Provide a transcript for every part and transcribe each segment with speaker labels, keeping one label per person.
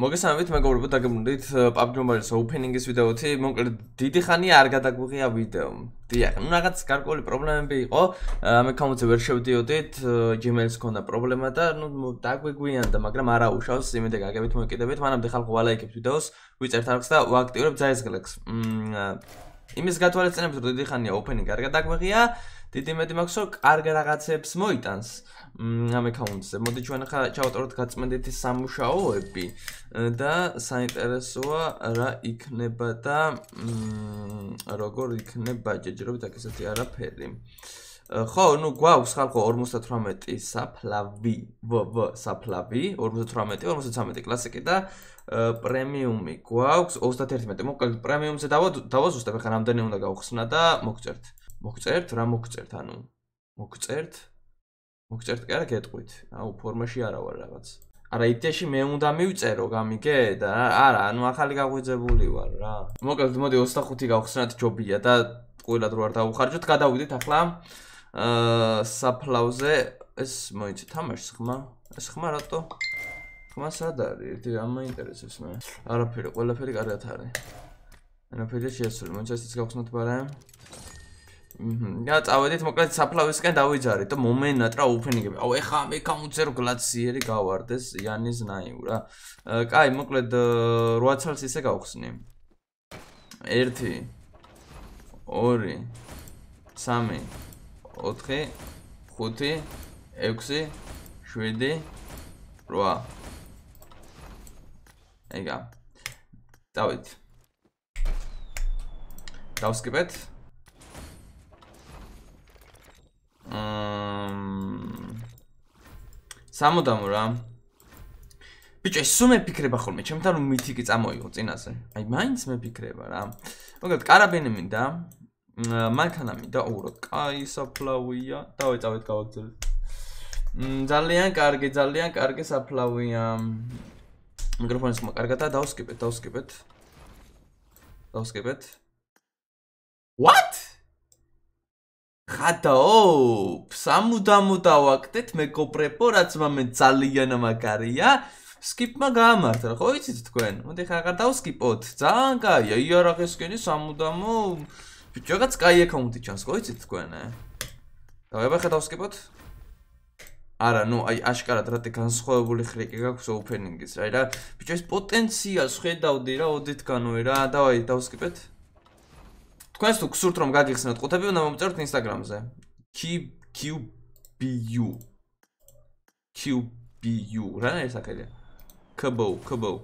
Speaker 1: მოგესალმებით, მეგობრებო, დაგემრდით PUBG Mobile-ის opening-ის ვიდეოთი. მოკლედ, დიდი ხანია არ გადაგვიღია ვიდეო. დიახ, ну რაღაც გარკვეული პრობლემები იყო. ამე კომოდზე ვერ შევდიოდით, Gmail-ს ჰქონდა პრობლემა და ну დაგვიგვიანდა, მაგრამ არა უშავს, იმედია გაგებით მოიკიდებით. მანამდე ხალხო ვალაიკებთ ვიდეოს, ვიწერთ არხს და ვაქტივებთ ძაის გლექს. მმ იმის გათვალისწინებით რომ დიდი ხანია ოპენი კარგად აგვეღია დიდი მეტი მაქვს რომ კარგი რაღაცებს მოიტანს ამ აკაუნტზე მოდი ჩვენ ახლა ჩავატაროთ გაწმენდით სამუშაოები და საინტერესოა რა იქნება და როგორ იქნება ჯერჯერობით აქ ესეთი არაფერი ხო, ну გვაქვს ხალხო 58 საფლავი, ვვ საფლავი, 58, 53 კლასიკი და პრემიუმი გვაქვს 31. მოკლედ პრემიუმზე დავაზუსტებ, ხა რამდენი უნდა გავხსნა და მოგწერთ. მოგწერთ, რა მოგწერთ, ანუ მოგწერთ. მოგწერთ, კი არა, გეტყვით. აუ ფორმაში არა ვარ რაღაც. არა, იტეში მე უნდა მივწერო, გამიგე? და არა, ანუ ახალი გაგვიძებული ვარ რა. მოკლედ, მოდი 25 გავხსნათ ჯობია და ყველა დრო არ დაუხარჯოთ, გადავიდეთ ახლა აა საფლავზე ეს მოიცი თამაშს ხმა ეს ხმა რატო ხმა სად არის ერთი ამა ინტერესებს მე არაფერი ყველაფერი კარგად არის არაფერი შეესრულე მოიცეს გავხსნათ ბარა მჰმ, და წავედით მოკლედ საფლავისკენ დავიძარეთ და მომენატრა უფენიგები. აუ ეხა მე კაუნცერო გლაციერი გავარდეს იანის ნაიუ რა. კაი, მოკლედ 8 წელს ისე გავხსნი. 1 2 3 ეგა დავით დავსკიპეთ მმ სამოდამო რა ბიჭო ისუ მეფიქრება ხოლმე ჩემთან რომ მითიკი წამოიღო წინაზე აი მაინც მეფიქრება რა მოგეთ კარაბენი მინდა მანქანა მინდა უროდ. კაი საფლავია. დავეწავეთ გავაგზავნოთ. მ ძალიან კარგი, ძალიან კარგი საფლავია. მიკროფონის მოკარგათა დავსკიპეთ, დავსკიპეთ. დავსკიპეთ. What? ხატაო, სამუდამო დავაკეთეთ მეგობრებო, რაც მომენ ძალიან მაგარია. სკიპმა გამართლა, ხო იცით თქვენ? მოდი ხა აღარ დავსკიპოთ. ძალიან კაია, იარაღის კენი სამუდამო ჯოგაც კაი აკაუნტი ჩანს, გოიცით თქვენ, ა? დავება ხედავსკიპოთ? არა, ნუ აი აშკარად რატე განსხვავებული ხრიკი გაქვს ოუფენინგის, რა. და ბიჭო ეს პოტენციალს ხედავდი რა, ოდით განუე რა. დავაი დავსკიპეთ. თქვენს თუ გსურთ რომ გაგიხსნათ ყუთები, უნდა მომწეროთ ინსტაგრამზე. Q Q B U Q B U რა ეს აკადემია? KBO KBO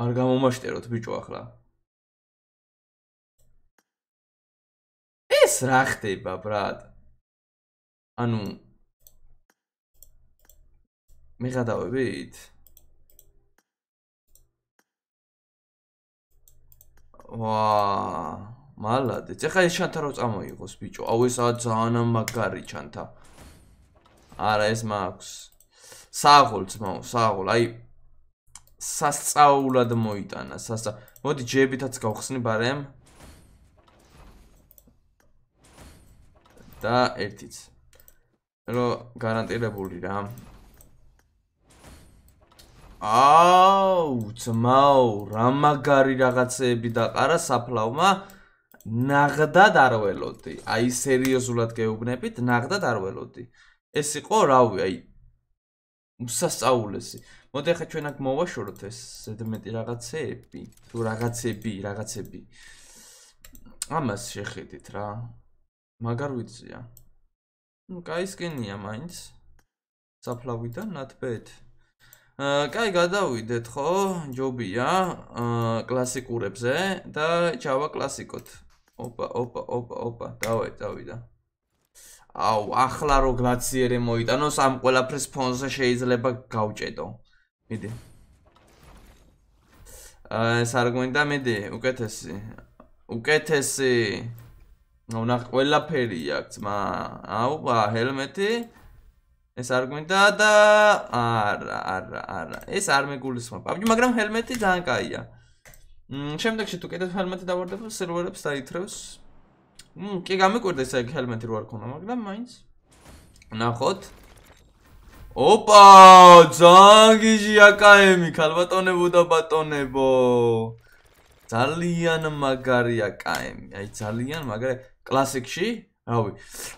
Speaker 1: არ გამომაშტეროთ ბიჭო ახლა ეს რა ხდება ბრატ ანუ მე გადავებით ვა მალადე ეხა ეს ჩანთა რო წამოიღოს ბიჭო აუ ესა ძალიან მაგარი ჩანთა არა ეს მაქვს საღოლც მაო საღოლ აი სასწაულად მოიტანა სასა მოდი ჯებითაც გავხსნიბ არა და ერთიც რომ გარანტირებული რა აუ ძმაო რა მაგარი რაღაცები დაყარა საფლავმა ნაღდა დარველოდი აი სერიოზულად გეუბნებით ნაღდა დარველოდი ეს იყო რავი აი უსასწაულესი მოდი ახლა ჩვენ აქ მოვაშოროთ ეს ზედმეტი რაღაცები, თუ რაღაცები, რაღაცები. ამას შეხედით რა. მაგარ ვიცია. ну, кай скენია მაინც. საფლავიდან ნატბეთ. აა, кай გადავიდეთ ხო? ჯობია. აა, კლასიკურებზე და ჩავა კლასიკოთ. ოპა, ოპა, ოპა, ოპა, დავა, დავიდა. აუ, ახლა რო გლაციერე მოიტანოს, ამ ყველაფერს ფონზე შეიძლება გავჭედო. აა, მიდი აა ეს არ გვენდა მიდი უკეთესი უკეთესი უნდა ყველაფერი აქვს მა აუ ბა ჰელმეტი ეს არ გვენდა და არა არა არა ეს არ მეგულისხმა პაპჯი მაგრამ ჰელმეტი ძალიან კაია მ შემდეგში თუ კიდე ჰელმეტი დავარდებ სერვერებს დაითრევს მ კი გამიკვირდა ეს ჰელმეტი რო არ ქონა მაგრამ მაინც ნახოთ ოპა, ზანგიჟი აკაემი, ხალბატონებო და ბატონებო. ძალიან მაგარი აკაემი, აი ძალიან მაგარი კლასიკში, რავი.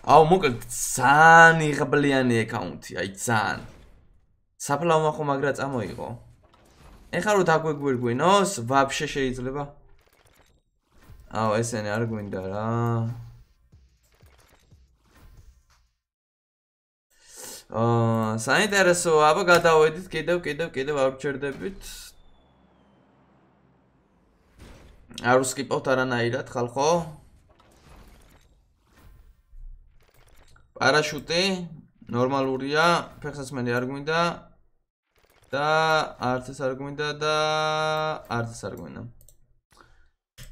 Speaker 1: აუ მოკლედ ზან იღბლიანი აკაუნთი, აი ზან. საფლავმა ხომ მაგრა წამოიღო? ეხლა რო დაგვეგვერგვინოს, ვაფშე შეიძლება. აუ ესენი არ გვინდა რა. აა საინტერესო, აბა გადავედით კიდევ, კიდევ, კიდევ აღჭერდებით. არ უსკიპავთ არანაირად, ხალხო? პარაშუტი ნორმალურია, ფეხსაცმელი არ გვინდა და არც ეს არ გვინდა და არც ეს არ გვინდა.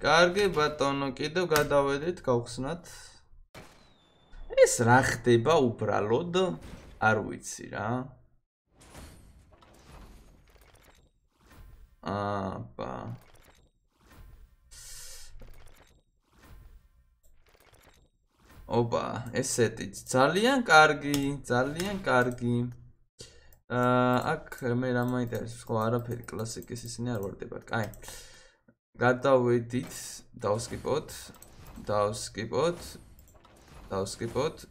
Speaker 1: კარგი ბატონო, კიდევ გადავედით, გავხსნათ. ეს რა ხდება უბრალოდ? არ ვიცი რა. აბა. ოპა, ესეთი ძალიან კარგი, ძალიან კარგი. აა აქ მე რა მაინტერესებს, ხო არაფერი კლასიკის ისინი არ ვარდება. კაი. გადავედით, დავსკიპოთ, დავსკიპოთ, დავსკიპოთ,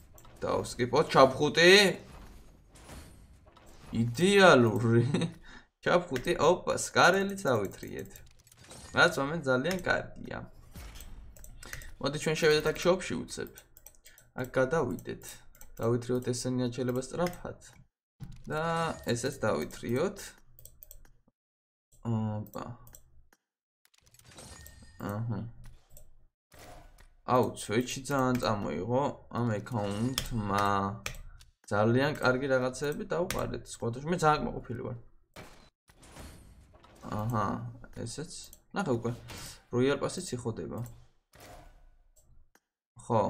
Speaker 1: დავსკიპოთ, ჩაფხუტი, იდეალური ჩაფხუტი ოპა სკარელი წავითრიეთ რაც მომენტ ძალიან კარგია მოდი ჩვენ შევიდეთ აქ შოპში უცებ აქ გადავიდეთ დავითრიოთ ესენი აჩელება სწრაფად და ესეც დავითრიოთ ოპა აჰა აუ ჩვენ ძალიან წამოიღო ამ აკაუნტმა ძალიან კარგი რაღაცები დაუყარეთ. სხვათაში მე ძალიან მოყვფილი ვარ. აჰა, ესეც. ნახე უკვე. Royal Pass-ი ციხოდება. ხო.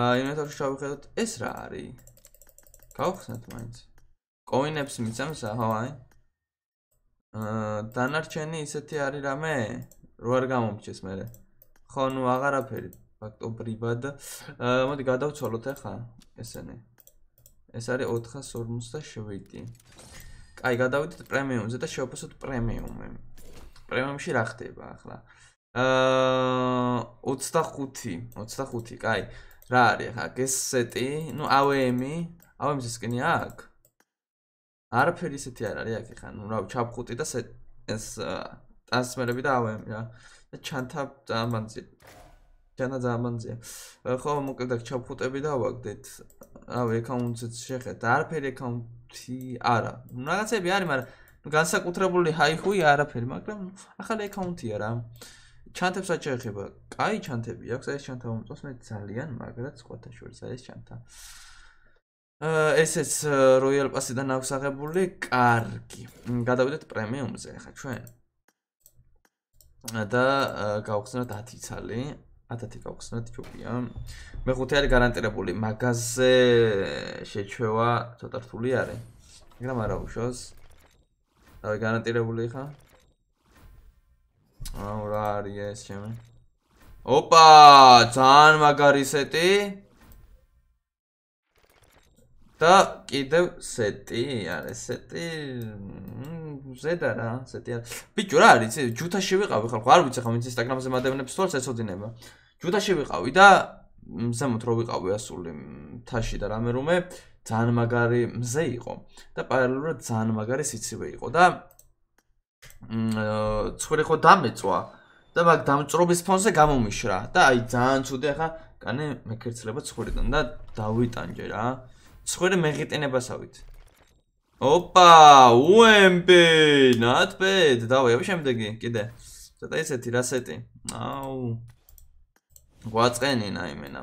Speaker 1: აა ინვენტორში ჩავიხედოთ, ეს რა არის? გავხსნათ მაინც. კოინებს მიცემს, ხო აი. აა დანარჩენი ისეთი არის რამე? რო არ გამომჩეს მე. ხო, ნუ აღარაფერი. ფაქტობრივად. აა მოდი გადავცვალოთ ახლა ესენი. ეს არის 457. კაი, გადავიდეთ პრემიუმზე და შევფასოთ პრემიუმი. პრემიუმში რა ხდება ახლა? აა 25, 25, კაი. რა არის ახლა? ეს სეტი, ну AWM-ი, AWM-ის სკინი აქვს. არაფერი ისეთი არ არის აქ ახლა. ну რა, ჩაფხუტი და ეს ტრანსფერები და AWM-ი რა. და ჩანთა ამანზე. ჩანა ძამანზია. ხო, მოკლედ აქ ჩაფუტები დავაგდეთ. რავი, აკაუნტიც შეხეთ. არაფერი აკაუნტი არა. რაღაცები არის, მაგრამ ну განსაკუთრებული ჰაიხუი არაფერი, მაგრამ ახალი აკაუნტია რა. ჩანთებს რა შეიძლება? კაი ჩანთები აქვს, ეს ჩანთა მომწონს მე ძალიან, მაგრამ სხვათა შორის არის ჩანთა. ესეც როიალ პასიდან აქვს აღებული. კარგი. გადავიდეთ პრემიუმზე ახლა ჩვენ. და გავხსნათ 10 ცალი. ათათი გავხსნათ ჯუბია. მე ხუთი არის გარანტირებული. მაგაზე შეჩევა ცოტა რთული არის. მაგრამ არა უშოს. რავი გარანტირებული ხა? აუ რა არის ეს ჩემე? ოპა! ძალიან მაგარი სეტი. და კიდევ სეტი არის სეტი. ზედა რა, სეტი არის. ბიჭო რა არის? ჯუთაში ვიყავ ხალხო, არ ვიცი ხო, მე ინსტაგრამზე მადევნებს თვალს ეცოდინება. ჯუდაში ვიყავი და მზემოთ რო ვიყავი ასული თაში და რამე რომე ძალიან მაგარი მზე იყო და პარალელურად ძალიან მაგარი სიცივე იყო და მ ცხრე ხო დამეწვა და მაგ დამწრობის ფონზე გამომიშრა და აი ძალიან ცუდი ახლა კანე მეკერცლება ცხრედან და დავიტანჯე რა ცხრე მეღიტენებასავით ოპა უმპ ნატპედ დავაი აბა შემდეგი კიდე ცოტა ისეთი რასეტი აუ გვაწენინა იმენა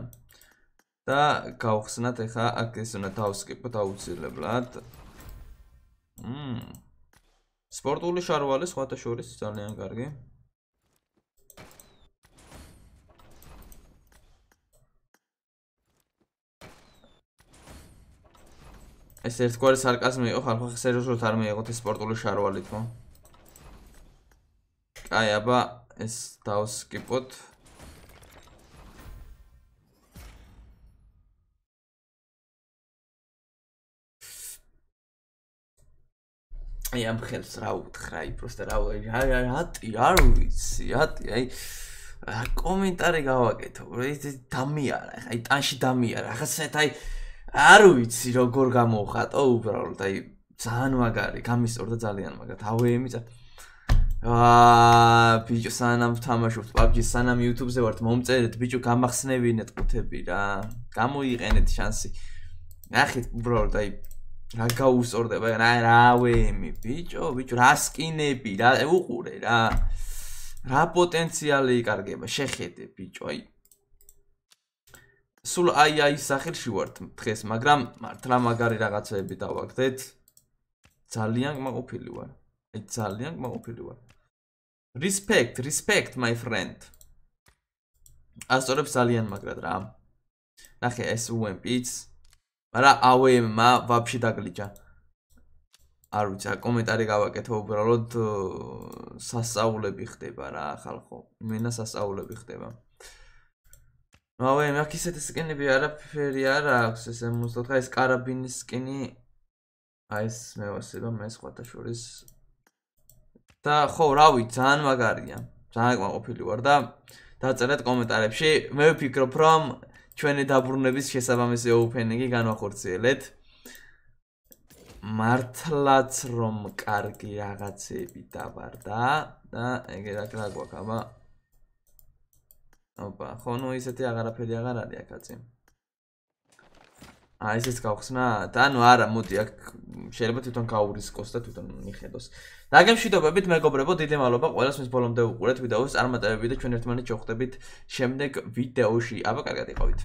Speaker 1: და გავხსნათ ახლა აქ ეს უნდა დავსკიპოთ აუცილებლად მმ სპორტული შარვალი სხვათა შორის ძალიან კარგი ეს ერთგვარი სარკაზმი იყო ხალხო სერიოზულად არ მეიღოთ ეს სპორტული შარვალით მო აი აბა ეს დავსკიპოთ აი ამ ხელს რა უთხრა აი პროსტა რა რა რატი არ ვიცი რატი აი კომენტარი გავაკეთო დამიარა აი ტანში დამიარა ახასეთ აი არ ვიცი როგორ გამოვხატო უბრალოდ აი ძალიან მაგარი გამისტორდა ძალიან მაგარი თავეიმი წა აა ბიჭო სანამ თამაშობთ PUBG სანამ YouTube-ზე ვართ მომწერეთ ბიჭო გამახსნევინეთ ყუთები რა გამოიყენეთ შანსი ნახეთ უბრალოდ აი რა გაუსწორდება რა რა ვემი ბიჭო ბიჭო რა სკინები რა უყურე რა რა პოტენციალი იკარგება შეხედე ბიჭო აი სულ აი აი სახელში ვარ დღეს მაგრამ მართლა მაგარი რაღაცები დავაგდეთ ძალიან მაყופილი ვარ აი ძალიან მაყופილი ვარ respect respect my friend ასწორებს ძალიან მაგრად რა ნახე ეს UMP-ს მაგრამ AWM-მა ვაფშე დაგლიჯა. არ ვიცი, კომენტარი გავაკეთე უბრალოდ სასწაულები ხდება რა ხალხო. მენა სასწაულები ხდება. AWM-ი აქ ისეთი სკინები არაფერი არ აქვს, ესე მუსტოთა ეს კარაბინის სკინი აი ეს მეოსება მე სხვათა შორის და ხო, რავი, ძალიან მაგარია. ძალიან კმაყოფილი ვარ და დაწერეთ კომენტარებში. მე ვფიქრობ, რომ ჩვენი დაბრუნების შესაბამისი ოუფენინგი განახორციელეთ. მართლაც რომ კარგი რაღაცები დავარდა და ეგრე რა გვაქვს აბა. ოპა, ხო ნუ ისეთი აღარაფერი აღარ არის აკაცი. აი ესეც გავხსნა? ანუ არა, მოდი აქ შეიძლება თვითონ გაურისკოს და თვითონ მიხედოს. დაგემშვიდობებით, მეგობრებო, დიდი მადლობა ყველას, ვინც ბოლომდე უყურეთ ვიდეოს, წარმატებები და ჩვენ ერთმანეთს შევხვდებით შემდეგ ვიდეოში. აბა, კარგად იყავით.